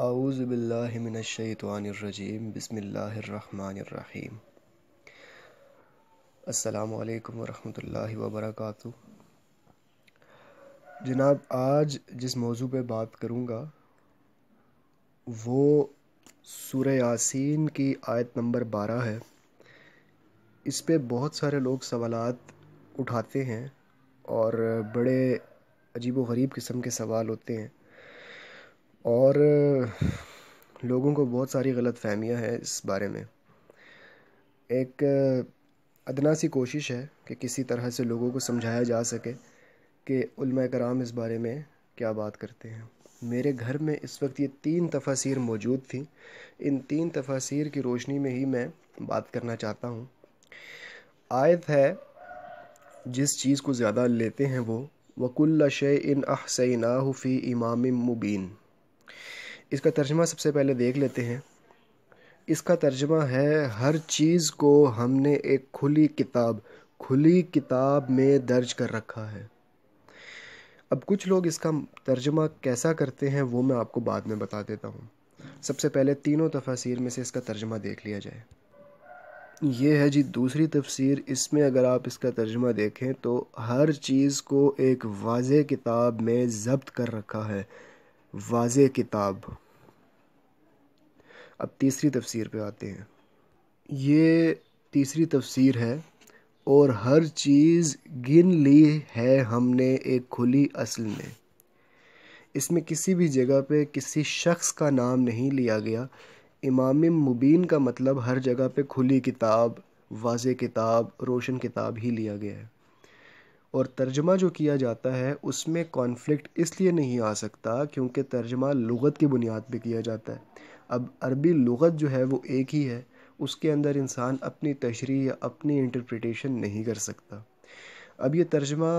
आऊज़बिल्लिमिनशैतवानरजीम बसमीम अल्लाम वरहमल वर्क़ जनाब आज जिस मौजू पर बात करूँगा वो सुर यासिन की आयत नंबर बारह है इस पर बहुत सारे लोग सवालात उठाते हैं और बड़े अजीब व गरीब किस्म के सवाल होते हैं और लोगों को बहुत सारी गलत फहमियाँ हैं इस बारे में एक अदना सी कोशिश है कि किसी तरह से लोगों को समझाया जा सके कि कराम इस बारे में क्या बात करते हैं मेरे घर में इस वक्त ये तीन तफासिर मौजूद थी इन तीन तफासिर की रोशनी में ही मैं बात करना चाहता हूँ आयत है जिस चीज़ को ज़्यादा लेते हैं वो वकुल्ल शे इन अहसैना फ़ी इमाम मुबीन इसका तर्जमा सबसे पहले देख लेते हैं इसका तर्जमा है हर चीज़ को हमने एक खुली किताब खुली किताब में दर्ज कर रखा है अब कुछ लोग इसका तर्जमा कैसा करते हैं वो मैं आपको बाद में बता देता हूँ सबसे पहले तीनों तफासिर में से इसका तर्जमा देख लिया जाए ये है जी दूसरी तफसीर इसमें अगर आप इसका तर्जमा देखें तो हर चीज़ को एक वाज किताब में जब्त कर रखा है वाज किताब अब तीसरी तफसीर पे आते हैं ये तीसरी तफसीर है और हर चीज़ गिन ली है हमने एक खुली असल में इसमें किसी भी जगह पे किसी शख्स का नाम नहीं लिया गया इमाम मुबीन का मतलब हर जगह पे खुली किताब वाज किताब रोशन किताब ही लिया गया है और तर्जमा जो किया जाता है उसमें कॉन्फ्लिक्ट इसलिए नहीं आ सकता क्योंकि तर्जमा लगत की बुनियाद पे किया जाता है अब अरबी लगत जो है वो एक ही है उसके अंदर इंसान अपनी तशरी या अपनी इंटरप्रटेशन नहीं कर सकता अब ये तर्जमा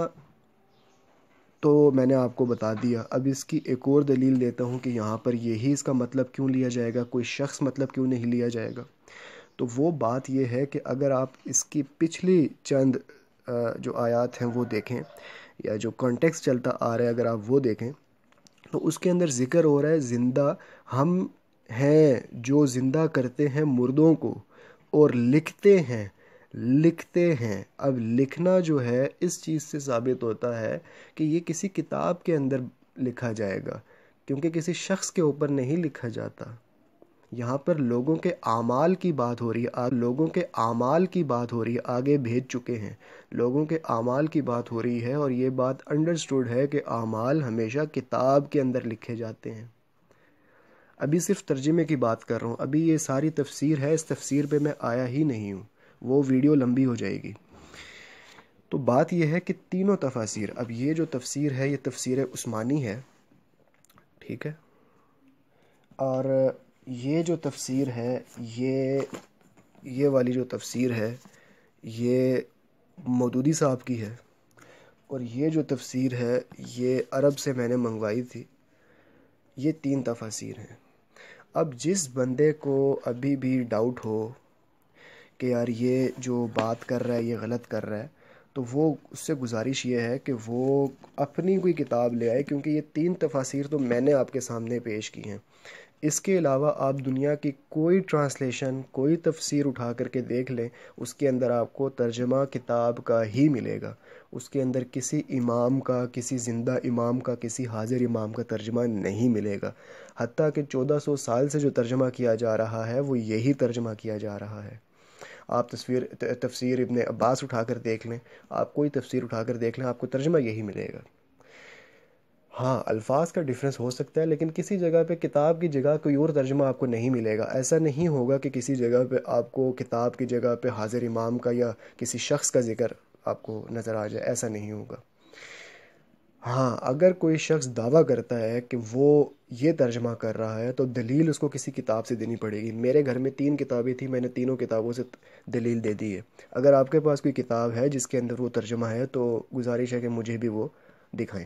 तो मैंने आपको बता दिया अब इसकी एक और दलील देता हूँ कि यहाँ पर यही इसका मतलब क्यों लिया जाएगा कोई शख्स मतलब क्यों नहीं लिया जाएगा तो वो बात यह है कि अगर आप इसकी पिछली चंद जो आयात हैं वो देखें या जो कॉन्टेक्स्ट चलता आ रहा है अगर आप वो देखें तो उसके अंदर ज़िक्र हो रहा है ज़िंदा हम हैं जो ज़िंदा करते हैं मुर्दों को और लिखते हैं लिखते हैं अब लिखना जो है इस चीज़ से साबित होता है कि ये किसी किताब के अंदर लिखा जाएगा क्योंकि किसी शख्स के ऊपर नहीं लिखा जाता यहाँ पर लोगों के आमाल की बात हो रही है लोगों के आमाल की बात हो रही है आगे भेज चुके हैं लोगों के आमाल की बात हो रही है और ये बात अंडरस्टूड है कि आमाल हमेशा किताब के अंदर लिखे जाते हैं अभी सिर्फ तर्जमे की बात कर रहा हूँ अभी ये सारी तफसीर है इस तफसीर पे मैं आया ही नहीं हूँ वो वीडियो लंबी हो जाएगी तो बात यह है कि तीनों तफासिर अब ये जो तफसीर है ये तफसीर उस्मानी है ठीक है और ये जो तफसीर है ये ये वाली जो तफसीर है ये मदूदी साहब की है और ये जो तफसीर है ये अरब से मैंने मंगवाई थी ये तीन तफासिर हैं अब जिस बंदे को अभी भी डाउट हो कि यार ये जो बात कर रहा है ये गलत कर रहा है तो वो उससे गुजारिश ये है कि वो अपनी कोई किताब ले आए क्योंकि ये तीन तफासिर तो मैंने आपके सामने पेश की हैं इसके अलावा आप दुनिया की कोई ट्रांसलेशन कोई तफसीर उठा करके देख लें उसके अंदर आपको तर्जमा किताब का ही मिलेगा उसके अंदर किसी इमाम का किसी ज़िंदा इमाम का किसी हाजिर इमाम का तर्जमा नहीं मिलेगा हती कि 1400 साल से जो तर्जमा किया जा रहा है वो यही तर्जमा किया जा रहा है आप तस्वीर तफसीर इबन अब्बास उठा कर देख लें आप कोई तफसीर उठा कर देख लें आपको तर्जमा यही मिलेगा हाँ अल्फाज का डिफरेंस हो सकता है लेकिन किसी जगह पे किताब की जगह कोई और तर्जमा आपको नहीं मिलेगा ऐसा नहीं होगा कि किसी जगह पे आपको किताब की जगह पे हाजिर इमाम का या किसी शख्स का जिक्र आपको नज़र आ जाए ऐसा नहीं होगा हाँ अगर कोई शख्स दावा करता है कि वो ये तर्जमा कर रहा है तो दलील उसको किसी किताब से देनी पड़ेगी मेरे घर में तीन किताबें थी मैंने तीनों किताबों से दलील दे दी है अगर आपके पास कोई किताब है जिसके अंदर वो तर्जमा है तो गुजारिश है कि मुझे भी वो दिखाएं